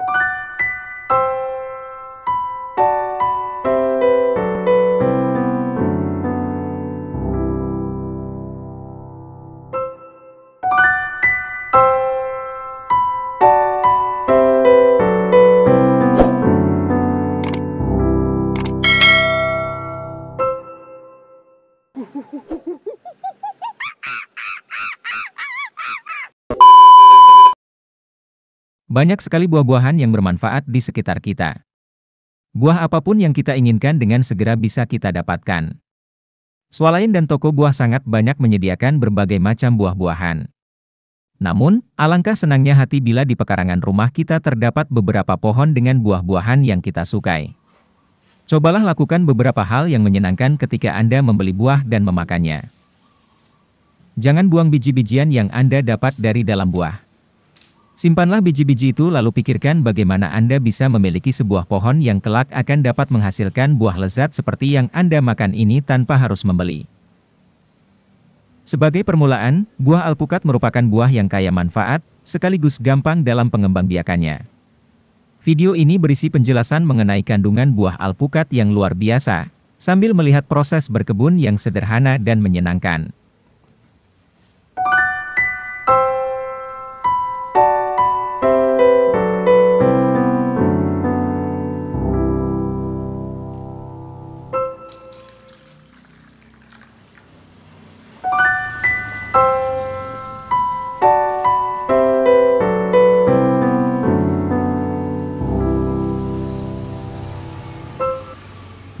you Banyak sekali buah-buahan yang bermanfaat di sekitar kita. Buah apapun yang kita inginkan dengan segera bisa kita dapatkan. Swalayan dan toko buah sangat banyak menyediakan berbagai macam buah-buahan. Namun, alangkah senangnya hati bila di pekarangan rumah kita terdapat beberapa pohon dengan buah-buahan yang kita sukai. Cobalah lakukan beberapa hal yang menyenangkan ketika Anda membeli buah dan memakannya. Jangan buang biji-bijian yang Anda dapat dari dalam buah. Simpanlah biji-biji itu lalu pikirkan bagaimana Anda bisa memiliki sebuah pohon yang kelak akan dapat menghasilkan buah lezat seperti yang Anda makan ini tanpa harus membeli. Sebagai permulaan, buah alpukat merupakan buah yang kaya manfaat, sekaligus gampang dalam pengembangbiakannya. Video ini berisi penjelasan mengenai kandungan buah alpukat yang luar biasa, sambil melihat proses berkebun yang sederhana dan menyenangkan.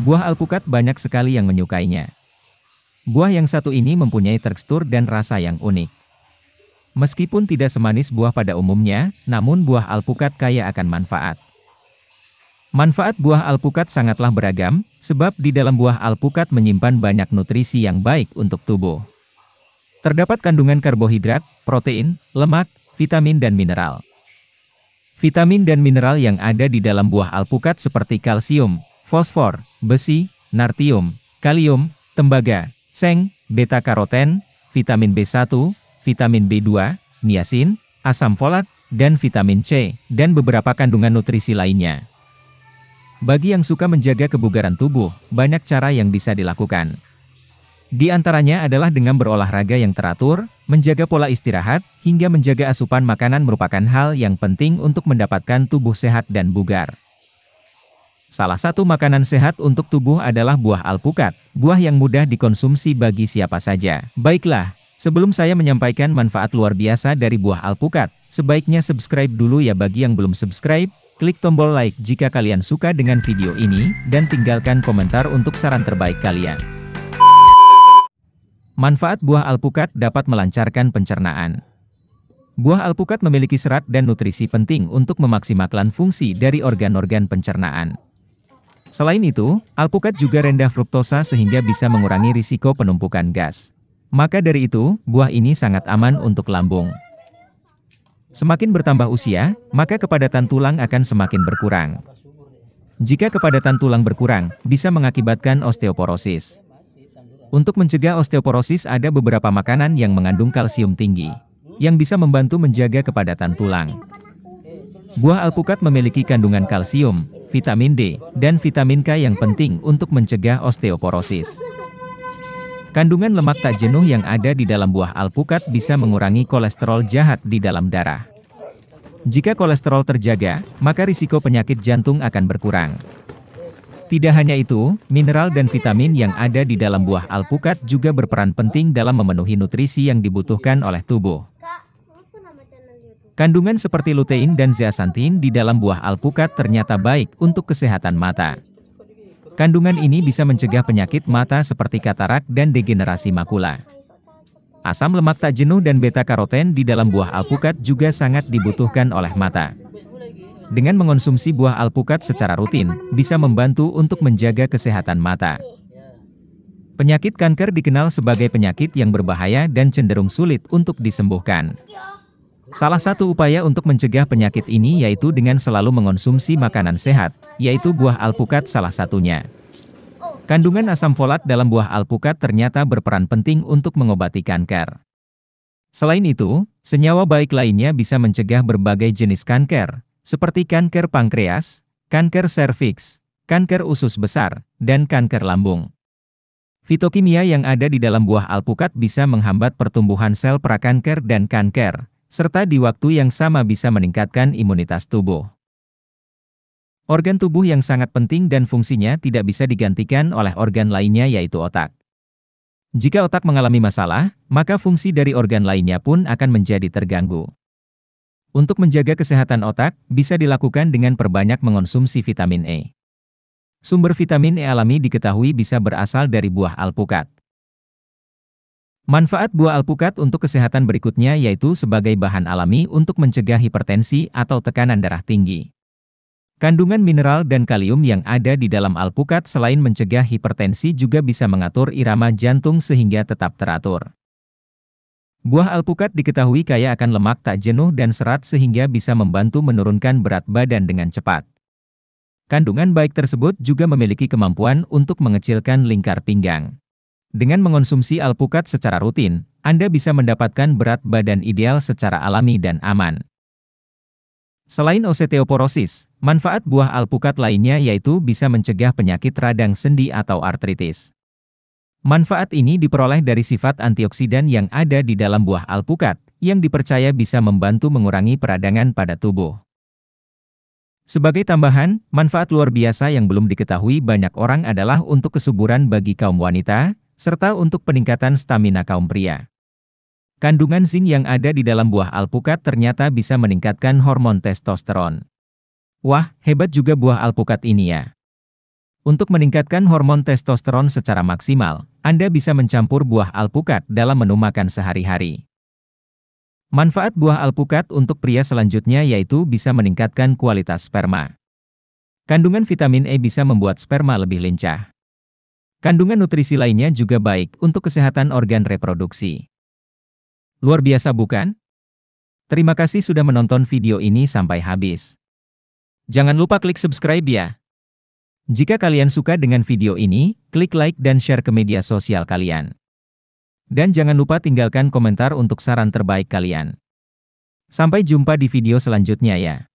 Buah alpukat banyak sekali yang menyukainya. Buah yang satu ini mempunyai tekstur dan rasa yang unik. Meskipun tidak semanis buah pada umumnya, namun buah alpukat kaya akan manfaat. Manfaat buah alpukat sangatlah beragam, sebab di dalam buah alpukat menyimpan banyak nutrisi yang baik untuk tubuh. Terdapat kandungan karbohidrat, protein, lemak, vitamin dan mineral. Vitamin dan mineral yang ada di dalam buah alpukat seperti kalsium, fosfor, besi, nartium, kalium, tembaga, seng, beta-karoten, vitamin B1, vitamin B2, niacin, asam folat, dan vitamin C, dan beberapa kandungan nutrisi lainnya. Bagi yang suka menjaga kebugaran tubuh, banyak cara yang bisa dilakukan. Di antaranya adalah dengan berolahraga yang teratur, menjaga pola istirahat, hingga menjaga asupan makanan merupakan hal yang penting untuk mendapatkan tubuh sehat dan bugar. Salah satu makanan sehat untuk tubuh adalah buah alpukat, buah yang mudah dikonsumsi bagi siapa saja. Baiklah, sebelum saya menyampaikan manfaat luar biasa dari buah alpukat, sebaiknya subscribe dulu ya bagi yang belum subscribe, klik tombol like jika kalian suka dengan video ini, dan tinggalkan komentar untuk saran terbaik kalian. Manfaat buah alpukat dapat melancarkan pencernaan. Buah alpukat memiliki serat dan nutrisi penting untuk memaksimalkan fungsi dari organ-organ pencernaan. Selain itu, alpukat juga rendah fruktosa sehingga bisa mengurangi risiko penumpukan gas. Maka dari itu, buah ini sangat aman untuk lambung. Semakin bertambah usia, maka kepadatan tulang akan semakin berkurang. Jika kepadatan tulang berkurang, bisa mengakibatkan osteoporosis. Untuk mencegah osteoporosis ada beberapa makanan yang mengandung kalsium tinggi, yang bisa membantu menjaga kepadatan tulang. Buah alpukat memiliki kandungan kalsium, vitamin D, dan vitamin K yang penting untuk mencegah osteoporosis. Kandungan lemak tak jenuh yang ada di dalam buah alpukat bisa mengurangi kolesterol jahat di dalam darah. Jika kolesterol terjaga, maka risiko penyakit jantung akan berkurang. Tidak hanya itu, mineral dan vitamin yang ada di dalam buah alpukat juga berperan penting dalam memenuhi nutrisi yang dibutuhkan oleh tubuh. Kandungan seperti lutein dan zeaxanthin di dalam buah alpukat ternyata baik untuk kesehatan mata. Kandungan ini bisa mencegah penyakit mata seperti katarak dan degenerasi makula. Asam lemak tak jenuh dan beta-karoten di dalam buah alpukat juga sangat dibutuhkan oleh mata. Dengan mengonsumsi buah alpukat secara rutin, bisa membantu untuk menjaga kesehatan mata. Penyakit kanker dikenal sebagai penyakit yang berbahaya dan cenderung sulit untuk disembuhkan. Salah satu upaya untuk mencegah penyakit ini yaitu dengan selalu mengonsumsi makanan sehat, yaitu buah alpukat salah satunya. Kandungan asam folat dalam buah alpukat ternyata berperan penting untuk mengobati kanker. Selain itu, senyawa baik lainnya bisa mencegah berbagai jenis kanker, seperti kanker pankreas, kanker serviks, kanker usus besar, dan kanker lambung. Fitokimia yang ada di dalam buah alpukat bisa menghambat pertumbuhan sel prakanker dan kanker, serta di waktu yang sama bisa meningkatkan imunitas tubuh. Organ tubuh yang sangat penting dan fungsinya tidak bisa digantikan oleh organ lainnya yaitu otak. Jika otak mengalami masalah, maka fungsi dari organ lainnya pun akan menjadi terganggu. Untuk menjaga kesehatan otak, bisa dilakukan dengan perbanyak mengonsumsi vitamin E. Sumber vitamin E alami diketahui bisa berasal dari buah alpukat. Manfaat buah alpukat untuk kesehatan berikutnya yaitu sebagai bahan alami untuk mencegah hipertensi atau tekanan darah tinggi. Kandungan mineral dan kalium yang ada di dalam alpukat selain mencegah hipertensi juga bisa mengatur irama jantung sehingga tetap teratur. Buah alpukat diketahui kaya akan lemak tak jenuh dan serat sehingga bisa membantu menurunkan berat badan dengan cepat. Kandungan baik tersebut juga memiliki kemampuan untuk mengecilkan lingkar pinggang. Dengan mengonsumsi alpukat secara rutin, Anda bisa mendapatkan berat badan ideal secara alami dan aman. Selain osteoporosis, manfaat buah alpukat lainnya yaitu bisa mencegah penyakit radang sendi atau artritis. Manfaat ini diperoleh dari sifat antioksidan yang ada di dalam buah alpukat, yang dipercaya bisa membantu mengurangi peradangan pada tubuh. Sebagai tambahan, manfaat luar biasa yang belum diketahui banyak orang adalah untuk kesuburan bagi kaum wanita, serta untuk peningkatan stamina kaum pria. Kandungan zinc yang ada di dalam buah alpukat ternyata bisa meningkatkan hormon testosteron. Wah, hebat juga buah alpukat ini ya. Untuk meningkatkan hormon testosteron secara maksimal, Anda bisa mencampur buah alpukat dalam menu makan sehari-hari. Manfaat buah alpukat untuk pria selanjutnya yaitu bisa meningkatkan kualitas sperma. Kandungan vitamin E bisa membuat sperma lebih lincah. Kandungan nutrisi lainnya juga baik untuk kesehatan organ reproduksi. Luar biasa bukan? Terima kasih sudah menonton video ini sampai habis. Jangan lupa klik subscribe ya. Jika kalian suka dengan video ini, klik like dan share ke media sosial kalian. Dan jangan lupa tinggalkan komentar untuk saran terbaik kalian. Sampai jumpa di video selanjutnya ya.